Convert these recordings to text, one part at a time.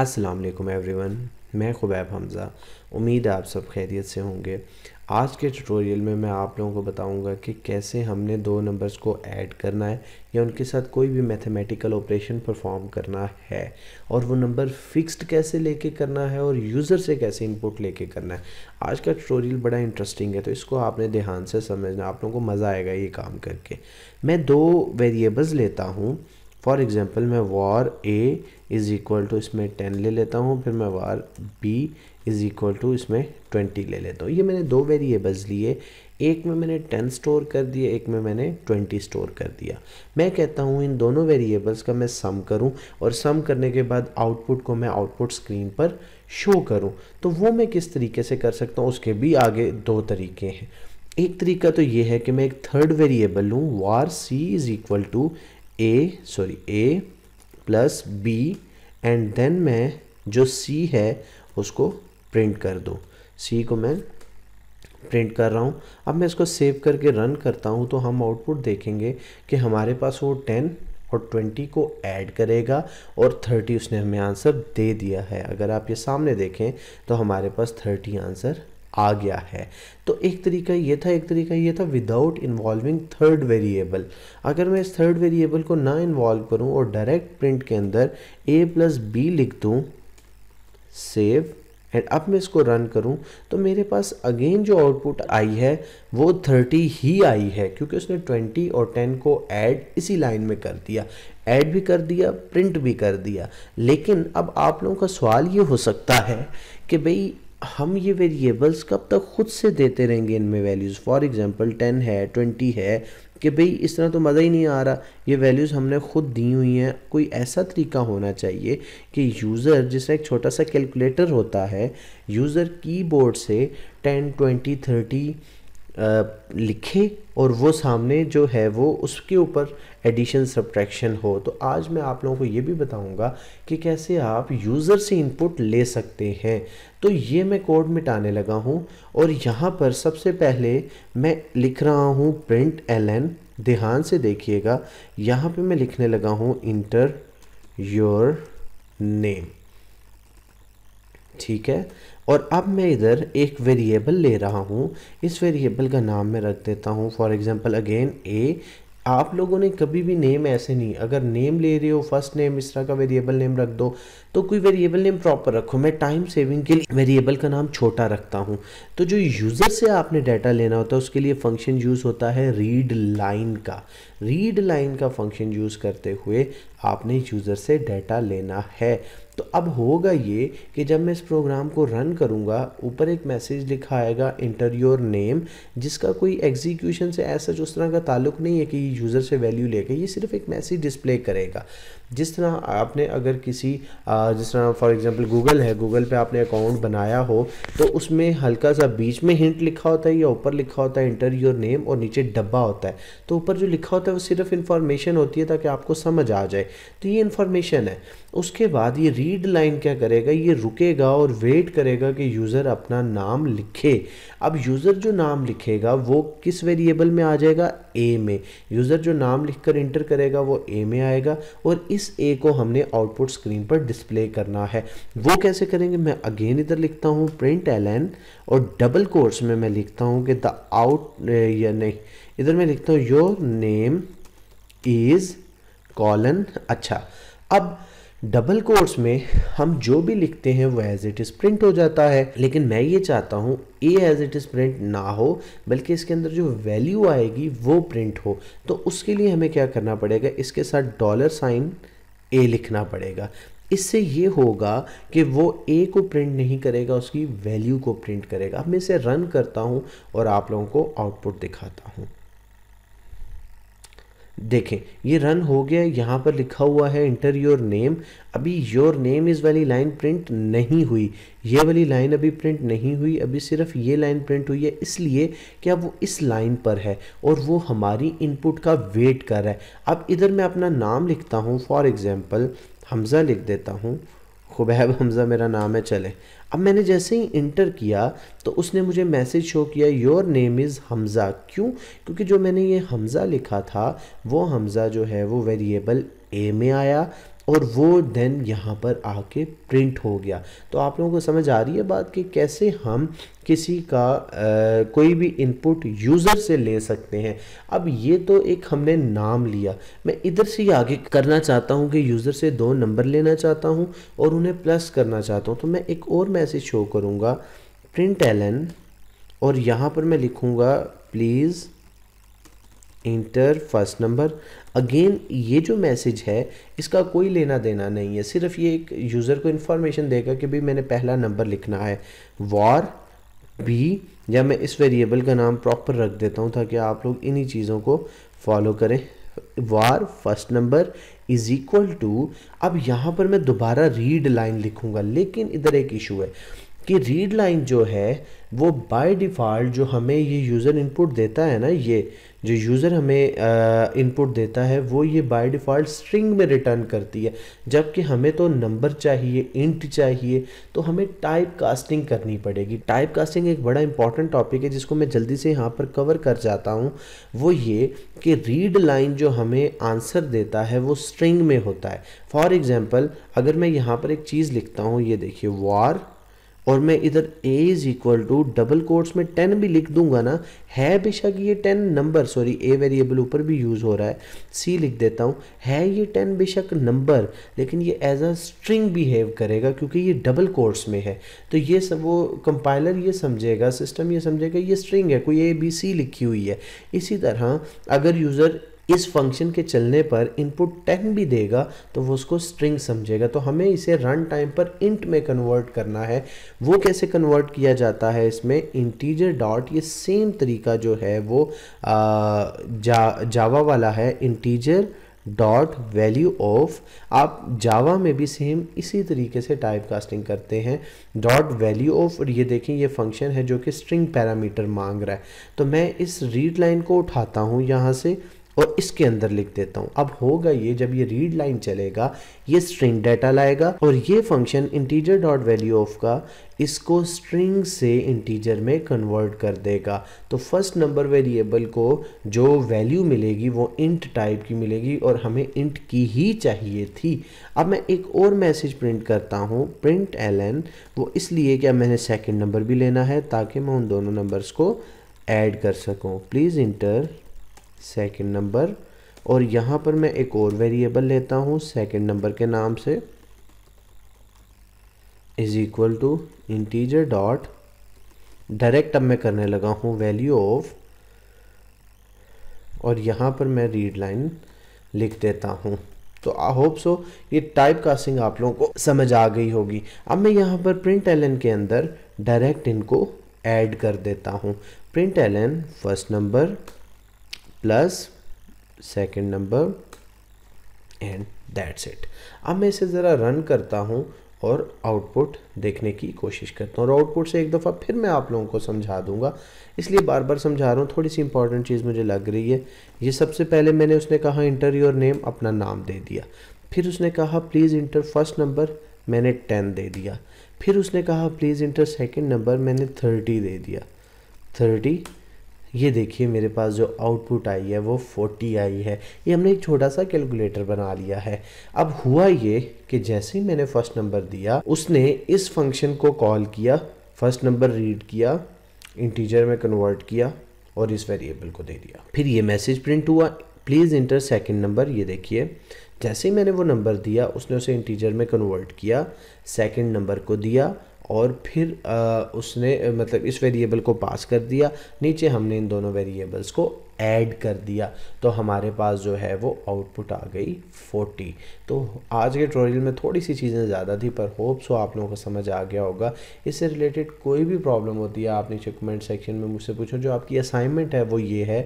अस्सलाम वालेकुम एवरीवन मैं खुबैब हमज़ा उम्मीद है आप सब खैरियत से होंगे आज के ट्यूटोरियल में मैं आप लोगों को बताऊंगा कि कैसे हमने दो नंबर्स को ऐड करना है या उनके साथ कोई भी मैथमेटिकल ऑपरेशन परफॉर्म करना है और वो नंबर फिक्स्ड कैसे लेके करना है और यूज़र से कैसे इनपुट लेके करना है आज का ट्यूटोरियल बड़ा इंटरेस्टिंग है तो इसको आपने ध्यान से समझना आप लोगों को मज़ा आएगा ये काम करके मैं दो वेरिएबल्स लेता हूँ फॉर एग्ज़ाम्पल मैं var A is equal to इसमें टेन ले लेता हूँ फिर मैं var B is equal to इसमें ट्वेंटी ले लेता हूँ ये मैंने दो वेरिएबल्स लिए एक में मैंने टेन स्टोर कर दिया एक में मैंने ट्वेंटी स्टोर कर दिया मैं कहता हूँ इन दोनों वेरिएबल्स का मैं सम करूँ और सम करने के बाद आउटपुट को मैं आउटपुट स्क्रीन पर शो करूँ तो वो मैं किस तरीके से कर सकता हूँ उसके भी आगे दो तरीके हैं एक तरीका तो ये है कि मैं एक थर्ड वेरिएबल लूँ var C is equal to A sorry A plus B and then मैं जो सी है उसको प्रिंट कर दूँ सी को मैं प्रिंट कर रहा हूँ अब मैं इसको सेव करके रन करता हूँ तो हम आउटपुट देखेंगे कि हमारे पास वो टेन और ट्वेंटी को ऐड करेगा और थर्टी उसने हमें आंसर दे दिया है अगर आप ये सामने देखें तो हमारे पास थर्टी आंसर आ गया है तो एक तरीका ये था एक तरीका ये था विदाउट इन्वॉल्विंग थर्ड वेरिएबल अगर मैं इस थर्ड वेरिएबल को ना इन्वॉल्व करूं और डायरेक्ट प्रिंट के अंदर ए प्लस बी लिख दूं सेव एंड अब मैं इसको रन करूं तो मेरे पास अगेन जो आउटपुट आई है वो 30 ही आई है क्योंकि उसने 20 और 10 को ऐड इसी लाइन में कर दिया ऐड भी कर दिया प्रिंट भी कर दिया लेकिन अब आप लोगों का सवाल ये हो सकता है कि भाई हम ये वेरिएबल्स कब तक खुद से देते रहेंगे इनमें वैल्यूज़ फॉर एग्ज़ाम्पल टेन है ट्वेंटी है कि भाई इस तरह तो मज़ा ही नहीं आ रहा ये वैल्यूज़ हमने खुद दी हुई हैं कोई ऐसा तरीका होना चाहिए कि यूज़र जिसका एक छोटा सा कैलकुलेटर होता है यूज़र कीबोर्ड से टेन ट्वेंटी थर्टी लिखे और वो सामने जो है वो उसके ऊपर एडिशन सब्ट्रैक्शन हो तो आज मैं आप लोगों को ये भी बताऊंगा कि कैसे आप यूज़र से इनपुट ले सकते हैं तो ये मैं कोड मिटाने लगा हूँ और यहाँ पर सबसे पहले मैं लिख रहा हूँ प्रिंट एल एन ध्यान से देखिएगा यहाँ पे मैं लिखने लगा हूँ इंटर योर नेम ठीक है और अब मैं इधर एक वेरिएबल ले रहा हूँ इस वेरिएबल का नाम मैं रख देता हूँ फॉर एग्ज़ाम्पल अगेन ए आप लोगों ने कभी भी नेम ऐसे नहीं अगर नेम ले रहे हो फर्स्ट नेम इस तरह का वेरिएबल नेम रख दो तो कोई वेरिएबल नेम प्रॉपर रखो मैं टाइम सेविंग के लिए वेरिएबल का नाम छोटा रखता हूँ तो जो यूज़र से आपने डाटा लेना होता है उसके लिए फंक्शन यूज़ होता है रीड लाइन का रीड लाइन का फंक्शन यूज़ करते हुए आपने यूज़र से डाटा लेना है तो अब होगा ये कि जब मैं इस प्रोग्राम को रन करूँगा ऊपर एक मैसेज लिखा आएगा इंटर योर नेम जिसका कोई एग्जीक्यूशन से ऐसा उस तरह का ताल्लुक नहीं है कि यूज़र से वैल्यू लेके ये सिर्फ एक मैसेज डिस्प्ले करेगा जिस तरह आपने अगर किसी जिस तरह फॉर एग्जांपल गूगल है गूगल पे आपने अकाउंट बनाया हो तो उसमें हल्का सा बीच में हिंट लिखा होता है या ऊपर लिखा होता है इंटर योर नेम और नीचे डब्बा होता है तो ऊपर जो लिखा होता है वो सिर्फ इन्फॉर्मेशन होती है ताकि आपको समझ आ जाए तो ये इन्फॉर्मेशन है उसके बाद ये रीड लाइन क्या करेगा ये रुकेगा और वेट करेगा कि यूज़र अपना नाम लिखे अब यूज़र जो नाम लिखेगा वो किस वेरिएबल में आ जाएगा ए में यूज़र जो नाम लिखकर इंटर करेगा वो ए में आएगा और इस ए को हमने आउटपुट स्क्रीन पर डिस्प्ले करना है वो कैसे करेंगे मैं अगेन इधर लिखता हूँ प्रिंट एल और डबल कोर्स में मैं लिखता हूँ कि द आउट या नहीं इधर मैं लिखता हूँ योर नेम इज़ कॉलन अच्छा अब डबल कोर्स में हम जो भी लिखते हैं वो एज इट इज़ प्रिंट हो जाता है लेकिन मैं ये चाहता हूँ A as it is print ना हो बल्कि इसके अंदर जो वैल्यू आएगी वो प्रिंट हो तो उसके लिए हमें क्या करना पड़ेगा इसके साथ डॉलर साइन ए लिखना पड़ेगा इससे ये होगा कि वो ए को प्रिंट नहीं करेगा उसकी वैल्यू को प्रिंट करेगा अब मैं इसे रन करता हूँ और आप लोगों को आउटपुट दिखाता हूँ देखें ये रन हो गया यहाँ पर लिखा हुआ है इंटर योर नेम अभी योर नेम इज़ वाली लाइन प्रिंट नहीं हुई ये वाली लाइन अभी प्रिंट नहीं हुई अभी सिर्फ ये लाइन प्रिंट हुई है इसलिए कि अब वो इस लाइन पर है और वो हमारी इनपुट का वेट कर रहा है अब इधर मैं अपना नाम लिखता हूँ फॉर एग्ज़ाम्पल हमज़ा लिख देता हूँ खुबैब हमज़ा मेरा नाम है चले अब मैंने जैसे ही इंटर किया तो उसने मुझे मैसेज शो किया योर नेम इज़ हमज़ा क्यों क्योंकि जो मैंने ये हमज़ा लिखा था वो हमज़ा जो है वो वेरिएबल ए में आया और वो देन यहाँ पर आके प्रिंट हो गया तो आप लोगों को समझ आ रही है बात कि कैसे हम किसी का आ, कोई भी इनपुट यूज़र से ले सकते हैं अब ये तो एक हमने नाम लिया मैं इधर से ही आगे करना चाहता हूँ कि यूज़र से दो नंबर लेना चाहता हूँ और उन्हें प्लस करना चाहता हूँ तो मैं एक और मैसेज शो करूँगा प्रिंट एल और यहाँ पर मैं लिखूँगा please enter first number again ये जो मैसेज है इसका कोई लेना देना नहीं है सिर्फ ये एक यूज़र को इन्फॉर्मेशन देगा कि भाई मैंने पहला नंबर लिखना है वॉर बी या मैं इस वेरिएबल का नाम प्रॉपर रख देता हूँ ताकि आप लोग इन्हीं चीज़ों को फॉलो करें var first number is equal to अब यहाँ पर मैं दोबारा रीड लाइन लिखूँगा लेकिन इधर एक इशू है कि रीड लाइन जो है वो बाय डिफ़ॉल्ट जो हमें ये यूज़र इनपुट देता है ना ये जो यूज़र हमें इनपुट देता है वो ये बाय डिफ़ॉल्ट स्ट्रिंग में रिटर्न करती है जबकि हमें तो नंबर चाहिए इंट चाहिए तो हमें टाइप कास्टिंग करनी पड़ेगी टाइप कास्टिंग एक बड़ा इंपॉर्टेंट टॉपिक है जिसको मैं जल्दी से यहाँ पर कवर कर जाता हूँ वो ये कि रीड लाइन जो हमें आंसर देता है वो स्ट्रिंग में होता है फॉर एग्ज़ाम्पल अगर मैं यहाँ पर एक चीज़ लिखता हूँ ये देखिए वार और मैं इधर a is equal to double quotes में टेन भी लिख दूंगा ना है बेशक ये ten number sorry A variable ऊपर भी यूज़ हो रहा है सी लिख देता हूँ है ये टेन बेशक नंबर लेकिन ये एज अ स्ट्रिंग बिहेव करेगा क्योंकि ये डबल कोर्ट्स में है तो ये सब वो कंपाइलर ये समझेगा सिस्टम ये समझेगा ये स्ट्रिंग है कोई ए बी सी लिखी हुई है इसी तरह अगर यूज़र इस फंक्शन के चलने पर इनपुट टेन भी देगा तो वो उसको स्ट्रिंग समझेगा तो हमें इसे रन टाइम पर इंट में कन्वर्ट करना है वो कैसे कन्वर्ट किया जाता है इसमें इंटीजर डॉट ये सेम तरीका जो है वो जा, जावा वाला है इंटीजर डॉट वैल्यू ऑफ आप जावा में भी सेम इसी तरीके से टाइप कास्टिंग करते हैं डॉट वैल्यू ऑफ और ये देखें ये फंक्शन है जो कि स्ट्रिंग पैरामीटर मांग रहा है तो मैं इस रीड लाइन को उठाता हूँ यहाँ से और इसके अंदर लिख देता हूँ अब होगा ये जब ये रीड लाइन चलेगा ये स्ट्रिंग डाटा लाएगा और ये function integer dot value of का इसको स्ट्रिंग से इंटीजर में कन्वर्ट कर देगा तो फर्स्ट नंबर वेरिएबल को जो वैल्यू मिलेगी वो इंट टाइप की मिलेगी और हमें इंट की ही चाहिए थी अब मैं एक और मैसेज प्रिंट करता हूँ प्रिंट एल वो इसलिए क्या मैंने सेकेंड नंबर भी लेना है ताकि मैं उन दोनों नंबर्स को एड कर सकूँ प्लीज़ इंटर सेकंड नंबर और यहाँ पर मैं एक और वेरिएबल लेता हूँ सेकंड नंबर के नाम से is equal to integer dot direct अब मैं करने लगा हूँ वैल्यू ऑफ और यहाँ पर मैं रीड लाइन लिख देता हूँ तो आई होप सो ये टाइप कास्टिंग आप लोगों को समझ आ गई होगी अब मैं यहाँ पर प्रिंट एल के अंदर डायरेक्ट इनको ऐड कर देता हूँ print L first number plus second number and that's it अब मैं इसे ज़रा रन करता हूँ और आउटपुट देखने की कोशिश करता हूँ और आउटपुट से एक दफ़ा फिर मैं आप लोगों को समझा दूंगा इसलिए बार बार समझा रहा हूँ थोड़ी सी इंपॉर्टेंट चीज़ मुझे लग रही है ये सबसे पहले मैंने उसने कहा इंटर योर नेम अपना नाम दे दिया फिर उसने कहा प्लीज़ इंटर फर्स्ट नंबर मैंने टेन दे दिया फिर उसने कहा प्लीज़ इंटर सेकेंड नंबर मैंने थर्टी दे दिया थर्टी ये देखिए मेरे पास जो आउटपुट आई है वो 40 आई है ये हमने एक छोटा सा कैलकुलेटर बना लिया है अब हुआ ये कि जैसे ही मैंने फर्स्ट नंबर दिया उसने इस फंक्शन को कॉल किया फर्स्ट नंबर रीड किया इंटीजर में कन्वर्ट किया और इस वेरिएबल को दे दिया फिर ये मैसेज प्रिंट हुआ प्लीज़ इंटर सेकेंड नंबर ये देखिए जैसे ही मैंने वो नंबर दिया उसने उसे इंटीजर में कन्वर्ट किया सेकेंड नंबर को दिया और फिर आ, उसने मतलब इस वेरिएबल को पास कर दिया नीचे हमने इन दोनों वेरिएबल्स को ऐड कर दिया तो हमारे पास जो है वो आउटपुट आ गई 40 तो आज के ट्रोरियल में थोड़ी सी चीज़ें ज़्यादा थी पर होप सो आप लोगों को समझ आ गया होगा इससे रिलेटेड कोई भी प्रॉब्लम होती है आप नीचे कमेंट सेक्शन में मुझसे पूछो जो आपकी असाइनमेंट है वो ये है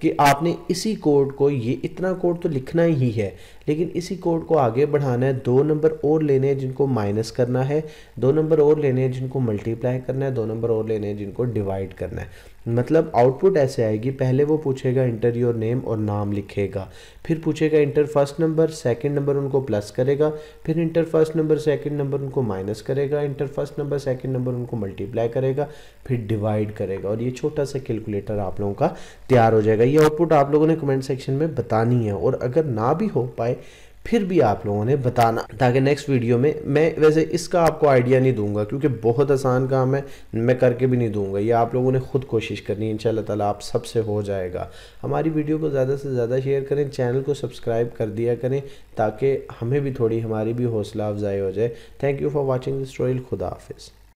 कि आपने इसी कोड को ये इतना कोड तो लिखना ही है लेकिन इसी कोड को आगे बढ़ाना है दो नंबर और लेने हैं जिनको माइनस करना है दो नंबर और लेने हैं जिनको मल्टीप्लाई करना है दो नंबर और लेने हैं जिनको डिवाइड करना है मतलब आउटपुट ऐसे आएगी पहले वो पूछेगा इंटर योर नेम और नाम लिखेगा फिर पूछेगा enter first number second number उनको प्लस करेगा फिर enter first number second number उनको माइनस करेगा enter first number second number उनको मल्टीप्लाई करेगा फिर डिवाइड करेगा और ये छोटा सा कैलकुलेटर आप लोगों का तैयार हो जाएगा ये आउटपुट आप लोगों ने कमेंट सेक्शन में बतानी है और अगर ना भी हो पाए फिर भी आप लोगों ने बताना ताकि नेक्स्ट वीडियो में मैं वैसे इसका आपको आइडिया नहीं दूंगा क्योंकि बहुत आसान काम है मैं करके भी नहीं दूंगा ये आप लोगों ने खुद कोशिश करनी है इन ताला आप सबसे हो जाएगा हमारी वीडियो को ज़्यादा से ज़्यादा शेयर करें चैनल को सब्सक्राइब कर दिया करें ताकि हमें भी थोड़ी हमारी भी हौसला अफजाई हो जाए thank you for watching this story खुदा हाफिज़